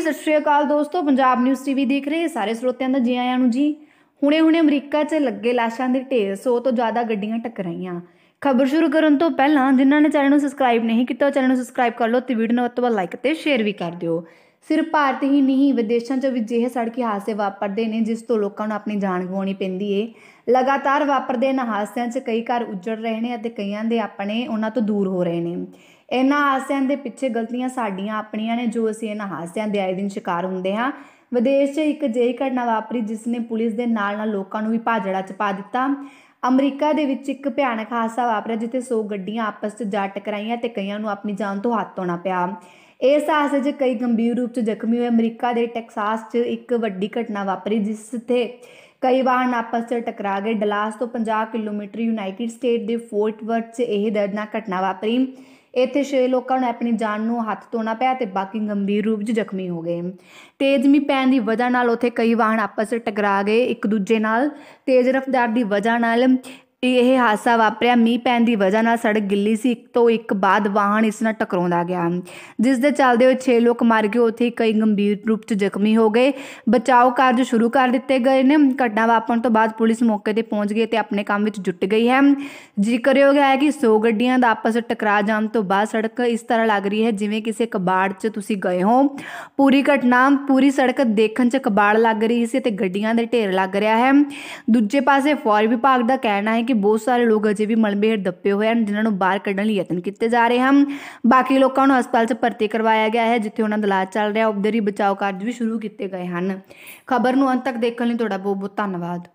ਜੀ ਸਤਿ ਸ਼੍ਰੀ ਅਕਾਲ ਦੋਸਤੋ ਪੰਜਾਬ ਨਿਊਜ਼ ਟੀਵੀ ਦੇਖ ਰਹੇ ਸਾਰੇ ਸਰੋਤਿਆਂ ਦਾ ਜੀ ਆਇਆਂ ਨੂੰ ਜੀ ਹੁਣੇ-ਹੁਣੇ ਅਮਰੀਕਾ 'ਚ ਲੱਗੇ ਲਾਸ਼ਾਂ ਦੇ ਢੇਰ 100 ਤੋਂ ਜ਼ਿਆਦਾ ਗੱਡੀਆਂ ਟਕਰਾਈਆਂ ਖਬਰ ਸ਼ੁਰੂ ਕਰਨ ਤੋਂ ਪਹਿਲਾਂ ਜਿਨ੍ਹਾਂ ਨੇ ਚੈਨਲ ਨੂੰ ਸਬਸਕ੍ਰਾਈਬ ਨਹੀਂ ਕੀਤਾ ਉਹ ਚੈਨਲ ਨੂੰ ਸਬਸਕ੍ਰਾਈਬ ਕਰ ਲਓ ਤੇ ਵੀਡੀਓ ਨੂੰ ਵੱਧ ਤੋਂ ਵੱਧ ਲਾਈਕ ਤੇ ਸ਼ੇਅਰ ਵੀ ਕਰ ਦਿਓ ਸਿਰ ਭਾਰਤ ਹੀ ਨਹੀਂ ਵਿਦੇਸ਼ਾਂ 'ਚ ਵੀ ਜਿਹੇ ਸੜਕੀ ਹਾਦਸੇ ਵਾਪਰਦੇ ਨੇ ਜਿਸ ਤੋਂ ਲੋਕਾਂ ਨੂੰ ਆਪਣੀ ਜਾਨ ਗਵਾਉਣੀ ਪੈਂਦੀ ਏ ਲਗਾਤਾਰ ਵਾਪਰਦੇ ਇਹਨਾਂ ਹਾਦਸਿਆਂ 'ਚ ਕਈ ਘਰ ਉੱਜੜ ਰਹੇ ਨੇ ਅਤੇ ਕਈਆਂ ਦੇ ਆਪਣੇ ਉਹਨਾਂ ਤੋਂ ਦੂਰ ਹੋ ਰਹੇ ਨੇ ਇਹਨਾਂ ਹਾਦਸਿਆਂ ਦੇ ਪਿੱਛੇ ਗਲਤੀਆਂ ਸਾਡੀਆਂ ਆਪਣੀਆਂ ਨੇ ਜੋ ਅਸੀਂ ਇਹਨਾਂ ਹਾਦਸਿਆਂ ਦੇ ਆਏ ਦਿਨ ਸ਼ਿਕਾਰ ਹੁੰਦੇ ਹਾਂ ਵਿਦੇਸ਼ 'ਚ ਇੱਕ ਅਜਿਹੀ ਘਟਨਾ ਵਾਪਰੀ ਜਿਸ ਨੇ ਪੁਲਿਸ ਦੇ ਨਾਲ ਨਾਲ ਲੋਕਾਂ ਨੂੰ ਵੀ ਭਾਜੜਾ 'ਚ ਪਾ ਦਿੱਤਾ ਅਮਰੀਕਾ ਦੇ ਵਿੱਚ ਇੱਕ ਭਿਆਨਕ ਹਾਦਸਾ ਵਾਪਰਿਆ ਜਿੱਥੇ 100 ਗੱਡੀਆਂ ਆਪਸ 'ਚ ਜਾ ਟਕਰਾਈਆਂ ਤੇ ਕਈਆਂ ਨੂੰ ਆਪਣੀ ਜਾਨ ਤੋਂ ਹੱਥ ਧੋਣਾ ਪਿਆ ਇਸ ਹਾਦਸੇ 'ਚ ਕਈ ਗੰਭੀਰ ਰੂਪ 'ਚ ਜ਼ਖਮੀ ਹੋਏ ਅਮਰੀਕਾ ਦੇ ਟੈਕਸਾਸ 'ਚ ਇੱਕ ਵੱਡੀ ਘਟਨਾ ਵਾਪਰੀ ਜਿਸ ਤੇ ਕਈ ਵਾਹਨ ਆਪਸ 'ਚ ਟਕਰਾ ਗਏ ਡਲਾਸ ਤੋਂ 50 ਕਿਲੋਮੀਟਰ ਯੂਨਾਈਟਿਡ ਸਟੇਟ ਦੇ ਫੋਰਟ ਵਰਥ 'ਚ ਇਹ ਦਰਦਨਾਕ ਘਟਨਾ ਵਾਪਰੀ ਇੱਥੇ 6 ਲੋਕਾਂ ਨੂੰ ਆਪਣੀ ਜਾਨ ਨੂੰ ਹੱਥ ਧੋਣਾ ਪਿਆ ਤੇ ਬਾਕੀ ਗੰਭੀਰ ਰੂਪ 'ਚ ਜ਼ਖਮੀ ਹੋ ਗਏ ਤੇਜ਼ ਮੀਂਹ ਪੈਣ ਦੀ ਵਜ੍ਹਾ ਨਾਲ ਉੱਥੇ ਕਈ ਵਾਹਨ ਆਪਸ 'ਚ ਟਕਰਾ ਗਏ ਇੱਕ ਦੂਜੇ ਨਾਲ ਤੇਜ਼ ਰਫ਼ਤਾਰ ਦੀ ਵਜ੍ਹਾ ਨਾਲ ਇਹ ਹਾਦਸਾ ਵਾਪਰਿਆ ਮੀਂਹ ਪੈਣ ਦੀ ਵਜ੍ਹਾ ਨਾਲ ਸੜਕ ਗਿੱਲੀ ਸੀ ਇੱਕ ਤੋਂ ਇੱਕ ਬਾਅਦ ਵਾਹਨ ਇਸ ਨਾਲ ਟਕਰਾਉਂਦਾ ਗਿਆ ਜਿਸ ਦੇ ਚੱਲਦੇ ਹੋਏ 6 ਲੋਕ ਮਰ ਗਏ ਉਥੇ ਕਈ ਗੰਭੀਰ ਰੂਪ 'ਚ ਜ਼ਖਮੀ ਹੋ ਗਏ ਬਚਾਓ ਕਾਰਜ ਸ਼ੁਰੂ ਕਰ ਦਿੱਤੇ ਗਏ ਨੇ ਘਟਨਾ ਵਾਪਰਨ ਤੋਂ ਬਾਅਦ ਪੁਲਿਸ ਮੌਕੇ ਤੇ ਪਹੁੰਚ ਗਈ ਤੇ ਆਪਣੇ ਕੰਮ ਵਿੱਚ ਜੁਟ ਗਈ ਹੈ ਗਿਆ ਹੈ ਕਿ 100 ਗੱਡੀਆਂ ਦਾ ਆਪਸ ਵਿੱਚ ਟਕਰਾ ਜਾਣ ਤੋਂ ਬਾਅਦ ਸੜਕ ਇਸ ਤਰ੍ਹਾਂ ਲੱਗ ਰਹੀ ਹੈ ਜਿਵੇਂ ਕਿਸੇ ਕਬਾੜ 'ਚ ਤੁਸੀਂ ਗਏ ਹੋ ਪੂਰੀ ਘਟਨਾ ਪੂਰੀ ਸੜਕ ਦੇਖਣ 'ਚ ਕਬਾੜ ਲੱਗ ਰਹੀ ਸੀ ਤੇ ਗੱਡੀਆਂ ਦੇ ਢੇਰ ਲੱਗ ਰਿਹਾ ਹੈ ਦੂਜੇ ਪਾਸੇ ਫੌਜ ਵਿਭਾਗ ਦਾ ਕਹਿਣਾ ਹੈ ਕਿ ਬਹੁਤ ਸਾਰੇ ਲੋਕ ਅਜੇ ਵੀ ਮਲਬੇ ਹੇਠ ਦੱਪੇ ਹੋਏ ਹਨ ਜਿਨ੍ਹਾਂ ਨੂੰ ਬਾਹਰ ਕੱਢਣ ਲਈ ਯਤਨ ਕੀਤੇ ਜਾ ਰਹੇ ਹਨ ਬਾਕੀ ਲੋਕਾਂ ਨੂੰ ਹਸਪਤਾਲ 'ਚ ਭਰਤੀ ਕਰਵਾਇਆ ਗਿਆ ਹੈ ਜਿੱਥੇ ਉਹਨਾਂ ਦਾ ਇਲਾਜ ਚੱਲ ਰਿਹਾ ਉਬਦੇ ਹੀ ਬਚਾਓ ਕਾਰਜ ਵੀ ਸ਼ੁਰੂ ਕੀਤੇ ਗਏ ਹਨ ਖਬਰ ਨੂੰ ਅੰਤ ਤੱਕ ਦੇਖਣ ਲਈ ਤੁਹਾਡਾ ਬਹੁਤ ਬਹੁਤ ਧੰਨਵਾਦ